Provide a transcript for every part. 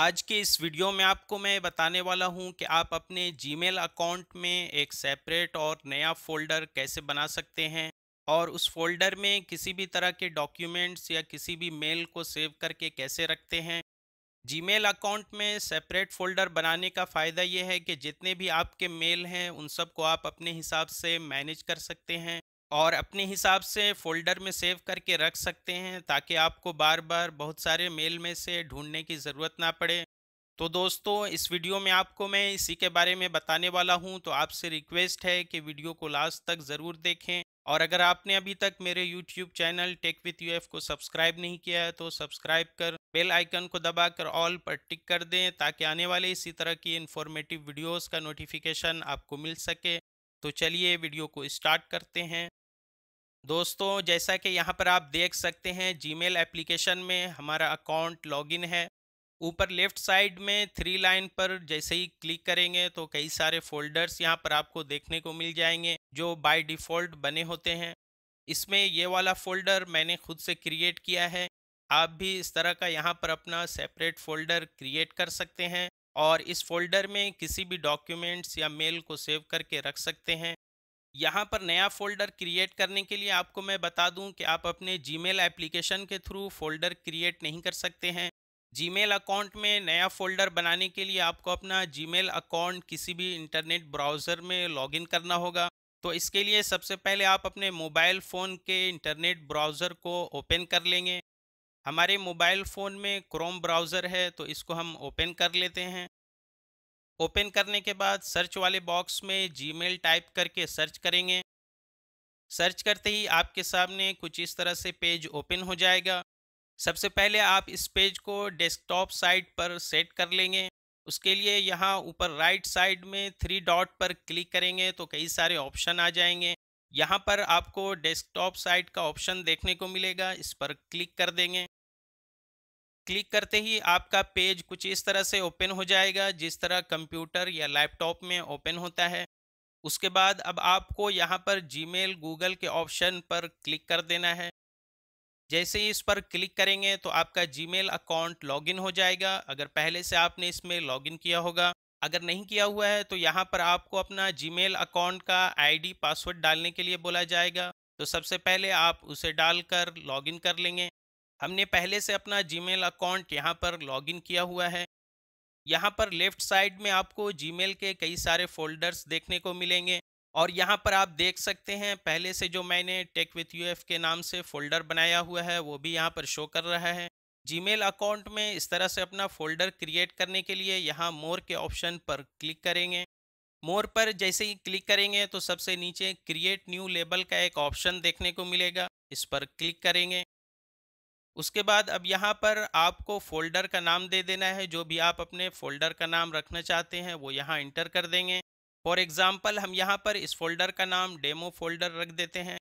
आज के इस वीडियो में आपको मैं बताने वाला हूं कि आप अपने जीमेल अकाउंट में एक सेपरेट और नया फोल्डर कैसे बना सकते हैं और उस फोल्डर में किसी भी तरह के डॉक्यूमेंट्स या किसी भी मेल को सेव करके कैसे रखते हैं जीमेल अकाउंट में सेपरेट फोल्डर बनाने का फ़ायदा ये है कि जितने भी आपके मेल हैं उन सबको आप अपने हिसाब से मैनेज कर सकते हैं और अपने हिसाब से फोल्डर में सेव करके रख सकते हैं ताकि आपको बार बार बहुत सारे मेल में से ढूंढने की ज़रूरत ना पड़े तो दोस्तों इस वीडियो में आपको मैं इसी के बारे में बताने वाला हूं तो आपसे रिक्वेस्ट है कि वीडियो को लास्ट तक ज़रूर देखें और अगर आपने अभी तक मेरे YouTube channel tech with you को सब्सक्राइब नहीं किया है तो सब्सक्राइब कर बेल आइकन को दबाकर ऑल पर टिक कर दें ताकि आने वाले इसी तरह की इन्फॉर्मेटिव वीडियोज़ का नोटिफिकेशन आपको मिल सके तो चलिए वीडियो को स्टार्ट करते हैं दोस्तों जैसा कि यहाँ पर आप देख सकते हैं जीमेल एप्लीकेशन में हमारा अकाउंट लॉगिन है ऊपर लेफ्ट साइड में थ्री लाइन पर जैसे ही क्लिक करेंगे तो कई सारे फोल्डर्स यहाँ पर आपको देखने को मिल जाएंगे जो बाय डिफ़ॉल्ट बने होते हैं इसमें ये वाला फोल्डर मैंने खुद से क्रिएट किया है आप भी इस तरह का यहाँ पर अपना सेपरेट फोल्डर क्रिएट कर सकते हैं और इस फोल्डर में किसी भी डॉक्यूमेंट्स या मेल को सेव करके रख सकते हैं यहाँ पर नया फोल्डर क्रिएट करने के लिए आपको मैं बता दूँ कि आप अपने जीमेल एप्लीकेशन के थ्रू फोल्डर क्रिएट नहीं कर सकते हैं जीमेल अकाउंट में नया फोल्डर बनाने के लिए आपको अपना जीमेल अकाउंट किसी भी इंटरनेट ब्राउज़र में लॉगिन करना होगा तो इसके लिए सबसे पहले आप अपने मोबाइल फ़ोन के इंटरनेट ब्राउज़र को ओपन कर लेंगे हमारे मोबाइल फ़ोन में क्रोम ब्राउज़र है तो इसको हम ओपन कर लेते हैं ओपन करने के बाद सर्च वाले बॉक्स में जीमेल टाइप करके सर्च करेंगे सर्च करते ही आपके सामने कुछ इस तरह से पेज ओपन हो जाएगा सबसे पहले आप इस पेज को डेस्कटॉप साइट पर सेट कर लेंगे उसके लिए यहाँ ऊपर राइट साइड में थ्री डॉट पर क्लिक करेंगे तो कई सारे ऑप्शन आ जाएंगे यहाँ पर आपको डेस्कटॉप साइट का ऑप्शन देखने को मिलेगा इस पर क्लिक कर देंगे क्लिक करते ही आपका पेज कुछ इस तरह से ओपन हो जाएगा जिस तरह कंप्यूटर या लैपटॉप में ओपन होता है उसके बाद अब आपको यहाँ पर जीमेल गूगल के ऑप्शन पर क्लिक कर देना है जैसे ही इस पर क्लिक करेंगे तो आपका जीमेल अकाउंट लॉगिन हो जाएगा अगर पहले से आपने इसमें लॉगिन किया होगा अगर नहीं किया हुआ है तो यहाँ पर आपको अपना जीमेल अकाउंट का आईडी पासवर्ड डालने के लिए बोला जाएगा तो सबसे पहले आप उसे डालकर लॉगिन कर लेंगे हमने पहले से अपना जीमेल अकाउंट यहाँ पर लॉगिन किया हुआ है यहाँ पर लेफ्ट साइड में आपको जीमेल के कई सारे फोल्डर्स देखने को मिलेंगे और यहाँ पर आप देख सकते हैं पहले से जो मैंने टेक विथ यू के नाम से फोल्डर बनाया हुआ है वो भी यहाँ पर शो कर रहा है जीमेल अकाउंट में इस तरह से अपना फोल्डर क्रिएट करने के लिए यहाँ मोर के ऑप्शन पर क्लिक करेंगे मोर पर जैसे ही क्लिक करेंगे तो सबसे नीचे क्रिएट न्यू लेबल का एक ऑप्शन देखने को मिलेगा इस पर क्लिक करेंगे उसके बाद अब यहाँ पर आपको फोल्डर का नाम दे देना है जो भी आप अपने फोल्डर का नाम रखना चाहते हैं वो यहाँ इंटर कर देंगे फॉर एग्ज़ाम्पल हम यहाँ पर इस फोल्डर का नाम डेमो फोल्डर रख देते हैं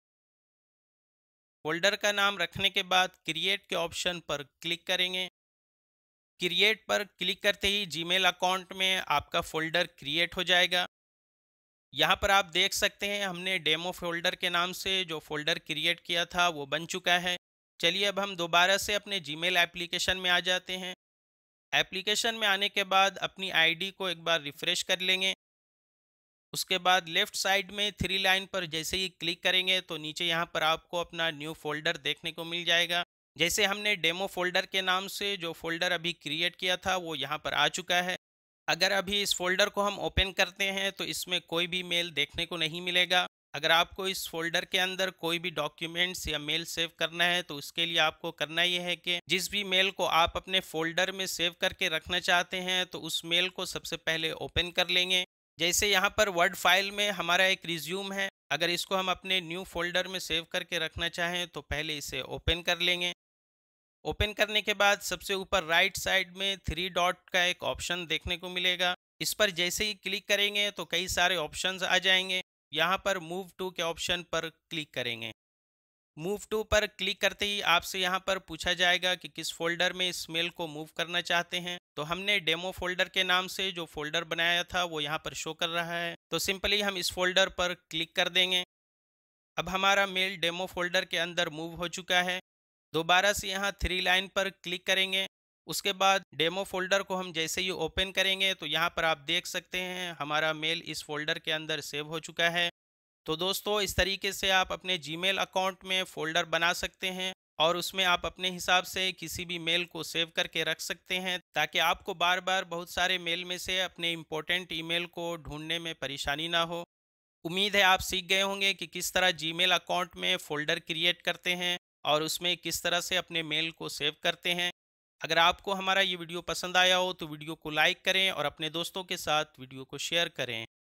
फोल्डर का नाम रखने के बाद क्रिएट के ऑप्शन पर क्लिक करेंगे क्रिएट पर क्लिक करते ही जीमेल अकाउंट में आपका फोल्डर क्रिएट हो जाएगा यहाँ पर आप देख सकते हैं हमने डेमो फोल्डर के नाम से जो फोल्डर क्रिएट किया था वो बन चुका है चलिए अब हम दोबारा से अपने जीमेल एप्लीकेशन में आ जाते हैं एप्लीकेशन में आने के बाद अपनी आईडी को एक बार रिफ़्रेश कर लेंगे उसके बाद लेफ़्ट साइड में थ्री लाइन पर जैसे ही क्लिक करेंगे तो नीचे यहाँ पर आपको अपना न्यू फोल्डर देखने को मिल जाएगा जैसे हमने डेमो फोल्डर के नाम से जो फोल्डर अभी क्रिएट किया था वो यहाँ पर आ चुका है अगर अभी इस फोल्डर को हम ओपन करते हैं तो इसमें कोई भी मेल देखने को नहीं मिलेगा अगर आपको इस फोल्डर के अंदर कोई भी डॉक्यूमेंट्स या मेल सेव करना है तो उसके लिए आपको करना यह है कि जिस भी मेल को आप अपने फोल्डर में सेव करके रखना चाहते हैं तो उस मेल को सबसे पहले ओपन कर लेंगे जैसे यहाँ पर वर्ड फाइल में हमारा एक रिज्यूम है अगर इसको हम अपने न्यू फोल्डर में सेव करके रखना चाहें तो पहले इसे ओपन कर लेंगे ओपन करने के बाद सबसे ऊपर राइट साइड में थ्री डॉट का एक ऑप्शन देखने को मिलेगा इस पर जैसे ही क्लिक करेंगे तो कई सारे ऑप्शंस आ जाएंगे यहाँ पर मूव टू के ऑप्शन पर क्लिक करेंगे मूव टू पर क्लिक करते ही आपसे यहाँ पर पूछा जाएगा कि किस फोल्डर में इस मेल को मूव करना चाहते हैं तो हमने डेमो फोल्डर के नाम से जो फोल्डर बनाया था वो यहाँ पर शो कर रहा है तो सिंपली हम इस फोल्डर पर क्लिक कर देंगे अब हमारा मेल डेमो फोल्डर के अंदर मूव हो चुका है दोबारा से यहाँ थ्री लाइन पर क्लिक करेंगे उसके बाद डेमो फोल्डर को हम जैसे ही ओपन करेंगे तो यहाँ पर आप देख सकते हैं हमारा मेल इस फोल्डर के अंदर सेव हो चुका है तो दोस्तों इस तरीके से आप अपने जीमेल अकाउंट में फ़ोल्डर बना सकते हैं और उसमें आप अपने हिसाब से किसी भी मेल को सेव करके रख सकते हैं ताकि आपको बार बार बहुत सारे मेल में से अपने इम्पोर्टेंट ई को ढूंढने में परेशानी ना हो उम्मीद है आप सीख गए होंगे कि किस तरह जी अकाउंट में फ़ोल्डर क्रिएट करते हैं और उसमें किस तरह से अपने मेल को सेव करते हैं अगर आपको हमारा ये वीडियो पसंद आया हो तो वीडियो को लाइक करें और अपने दोस्तों के साथ वीडियो को शेयर करें